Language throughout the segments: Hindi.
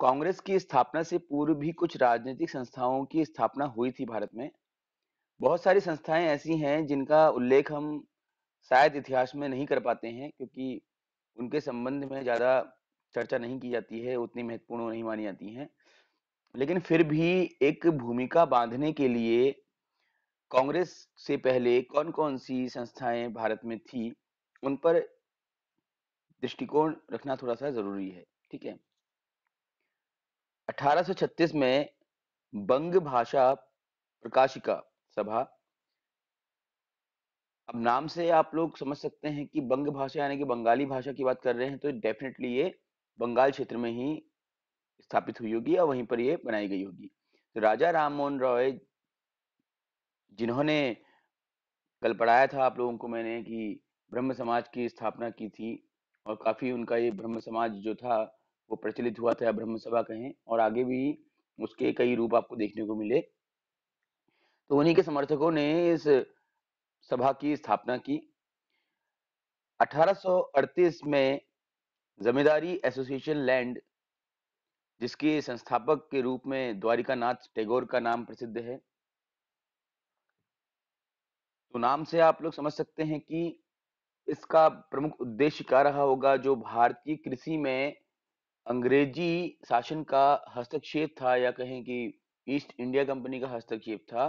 कांग्रेस की स्थापना से पूर्व भी कुछ राजनीतिक संस्थाओं की स्थापना हुई थी भारत में बहुत सारी संस्थाएं ऐसी हैं जिनका उल्लेख हम शायद इतिहास में नहीं कर पाते हैं क्योंकि उनके संबंध में ज़्यादा चर्चा नहीं की जाती है उतनी महत्वपूर्ण नहीं मानी जाती हैं लेकिन फिर भी एक भूमिका बांधने के लिए कांग्रेस से पहले कौन कौन सी संस्थाएं भारत में थी उन पर दृष्टिकोण रखना थोड़ा सा ज़रूरी है ठीक है 1836 में बंग भाषा प्रकाशिका सभा अब नाम से आप लोग समझ सकते हैं कि बंग भाषा यानी कि बंगाली भाषा की बात कर रहे हैं तो डेफिनेटली ये बंगाल क्षेत्र में ही स्थापित हुई होगी और वहीं पर ये बनाई गई होगी तो राजा राम मोहन रॉय जिन्होंने कल पढ़ाया था आप लोगों को मैंने कि ब्रह्म समाज की स्थापना की थी और काफी उनका ये ब्रह्म समाज जो था वो प्रचलित हुआ था ब्रह्म सभा कहें और आगे भी उसके कई रूप आपको देखने को मिले तो उन्हीं के समर्थकों ने इस सभा की स्थापना की 1838 में जमींदारी एसोसिएशन लैंड जिसके संस्थापक के रूप में द्वारिका नाथ टेगोर का नाम प्रसिद्ध है तो नाम से आप लोग समझ सकते हैं कि इसका प्रमुख उद्देश्य क्या रहा होगा जो भारतीय कृषि में अंग्रेजी शासन का हस्तक्षेप था या कहें कि ईस्ट इंडिया कंपनी का हस्तक्षेप था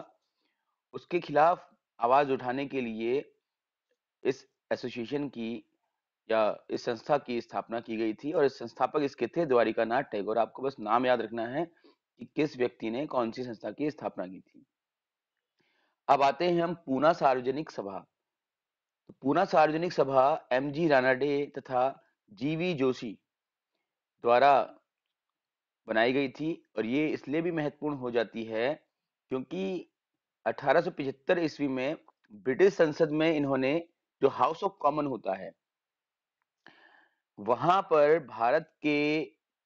उसके खिलाफ आवाज उठाने के लिए इस एसोसिएशन की या इस संस्था की स्थापना की गई थी और इस संस्थापक इसके थे द्वारिका नाथ टैगोर आपको बस नाम याद रखना है कि किस व्यक्ति ने कौन सी संस्था की स्थापना की थी अब आते हैं हम पूना सार्वजनिक सभा तो पूना सार्वजनिक सभा एम जी रानाडे तथा जीवी जोशी द्वारा बनाई गई थी और ये इसलिए भी महत्वपूर्ण हो जाती है क्योंकि 1875 ईस्वी में ब्रिटिश संसद में इन्होंने जो हाउस ऑफ कॉमन होता है वहां पर भारत के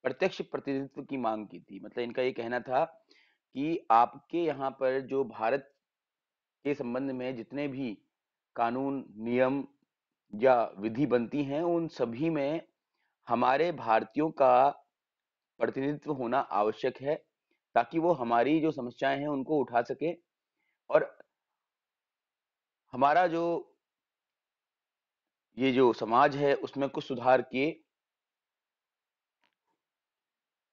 प्रत्यक्ष प्रतिनिधित्व की मांग की थी मतलब इनका ये कहना था कि आपके यहाँ पर जो भारत के संबंध में जितने भी कानून नियम या विधि बनती हैं उन सभी में हमारे भारतीयों का प्रतिनिधित्व होना आवश्यक है ताकि वो हमारी जो समस्याएं हैं उनको उठा सके और हमारा जो ये जो समाज है उसमें कुछ सुधार के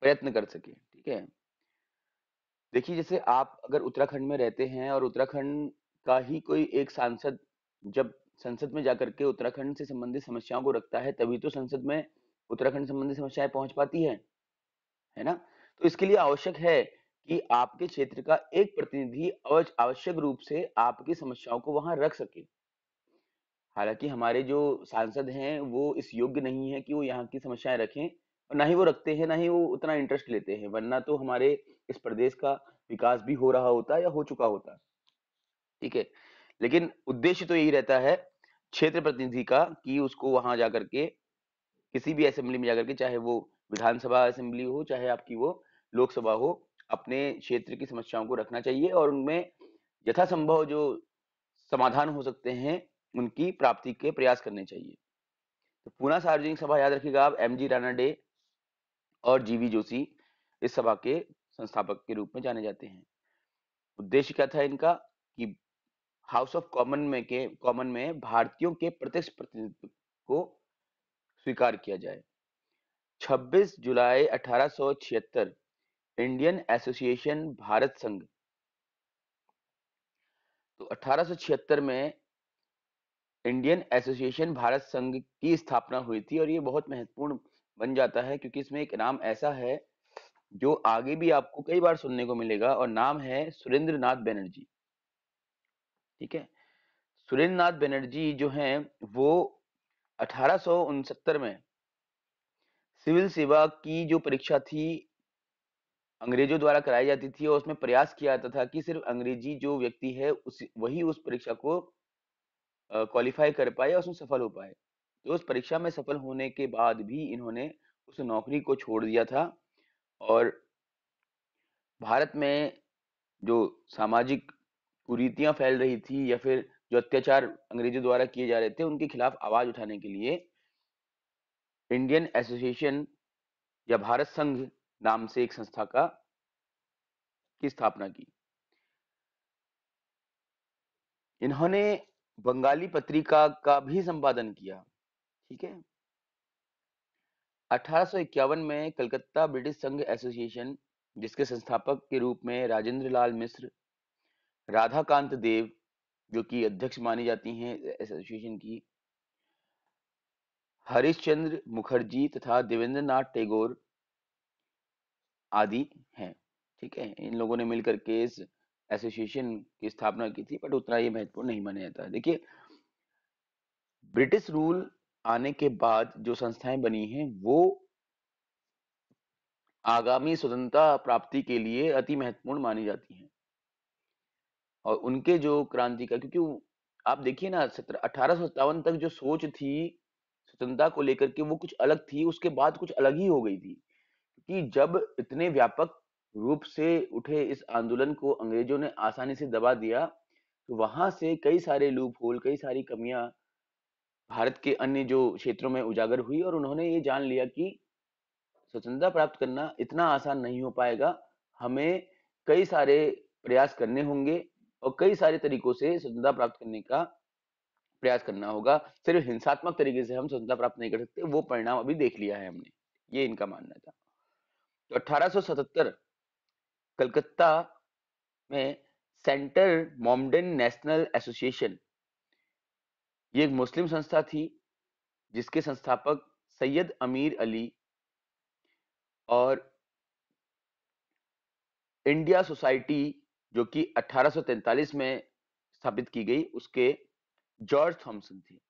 प्रयत्न कर सके ठीक है देखिए जैसे आप अगर उत्तराखंड में रहते हैं और उत्तराखंड का ही कोई एक सांसद जब संसद में जाकर के उत्तराखंड से संबंधित समस्याओं को रखता है तभी तो संसद में उत्तराखंड संबंधी समस्याएं पहुंच पाती है है ना तो इसके लिए आवश्यक है कि आपके क्षेत्र का एक प्रतिनिधि आवश्यक रूप से आपकी समस्याओं को वहां रख सके हालांकि हमारे जो सांसद हैं वो इस योग्य नहीं है कि वो यहाँ की समस्याएं रखें और ना ही वो रखते हैं ना ही वो उतना इंटरेस्ट लेते हैं वरना तो हमारे इस प्रदेश का विकास भी हो रहा होता या हो चुका होता ठीक है लेकिन उद्देश्य तो यही रहता है क्षेत्र प्रतिनिधि का कि उसको वहां जा करके किसी भी असेंबली में जाकर के चाहे वो विधानसभा असेंबली हो चाहे आपकी वो लोकसभा हो अपने क्षेत्र की समस्याओं को रखना चाहिए और उनमें यथासंभव जो समाधान हो सकते हैं उनकी प्राप्ति के प्रयास करने चाहिए तो पूना सार्वजनिक सभा याद रखिएगा आप एम जी राणा डे और वी जोशी इस सभा के संस्थापक के रूप में जाने जाते हैं उद्देश्य क्या था इनका कि हाउस ऑफ कॉमन में के कॉमन में भारतीयों के प्रत्यक्ष प्रतिनिधित्व को स्वीकार किया जाए 26 जुलाई 1876 इंडियन एसोसिएशन भारत संघ तो 1876 में इंडियन एसोसिएशन भारत संघ की स्थापना हुई थी और ये बहुत महत्वपूर्ण बन जाता है क्योंकि इसमें एक नाम ऐसा है जो आगे भी आपको कई बार सुनने को मिलेगा और नाम है सुरेंद्र नाथ बैनर्जी ठीक है सुरेंद्र नाथ बैनर्जी जो हैं वो अठारह में सिविल सेवा की जो परीक्षा थी अंग्रेजों द्वारा कराई जाती थी और उसमें प्रयास किया जाता था कि सिर्फ अंग्रेजी जो व्यक्ति है उस वही उस परीक्षा को क्वालिफाई कर पाए और उसमें सफल हो पाए तो उस परीक्षा में सफल होने के बाद भी इन्होंने उस नौकरी को छोड़ दिया था और भारत में जो सामाजिक कुरीतियां फैल रही थी या फिर जो अत्याचार अंग्रेजों द्वारा किए जा रहे थे उनके खिलाफ आवाज उठाने के लिए इंडियन एसोसिएशन या भारत संघ नाम से एक संस्था का की स्थापना की इन्होंने बंगाली पत्रिका का भी संपादन किया ठीक है 1851 में कलकत्ता ब्रिटिश संघ एसोसिएशन जिसके संस्थापक के रूप में राजेंद्र लाल मिश्र राधाकांत देव जो कि अध्यक्ष मानी जाती हैं एसोसिएशन की हरिश्चंद्र मुखर्जी तथा देवेंद्र नाथ टेगोर आदि हैं ठीक है इन लोगों ने मिलकर के इस एसोसिएशन की स्थापना की थी बट उतना ये महत्वपूर्ण नहीं माना जाता देखिए ब्रिटिश रूल आने के बाद जो संस्थाएं बनी हैं वो आगामी स्वतंत्रता प्राप्ति के लिए अति महत्वपूर्ण मानी जाती हैं और उनके जो क्रांति का क्योंकि आप देखिए ना सत्रह अठारह तक जो सोच थी स्वतंत्रता को लेकर के वो कुछ अलग थी उसके बाद कुछ अलग ही हो गई थी कि जब इतने व्यापक रूप से उठे इस आंदोलन को अंग्रेजों ने आसानी से दबा दिया तो वहां से कई सारे लूप होल कई सारी कमियां भारत के अन्य जो क्षेत्रों में उजागर हुई और उन्होंने ये जान लिया कि स्वतंत्रता प्राप्त करना इतना आसान नहीं हो पाएगा हमें कई सारे प्रयास करने होंगे और कई सारे तरीकों से स्वतंत्रता प्राप्त करने का प्रयास करना होगा सिर्फ हिंसात्मक तरीके से हम स्वतंत्रता प्राप्त नहीं कर सकते वो परिणाम अभी देख लिया है हमने ये इनका मानना था तो 1877 कलकत्ता में सेंटर मॉमडन नेशनल एसोसिएशन ये एक मुस्लिम संस्था थी जिसके संस्थापक सैयद अमीर अली और इंडिया सोसाइटी जो कि 1843 में स्थापित की गई उसके जॉर्ज थॉमसन थी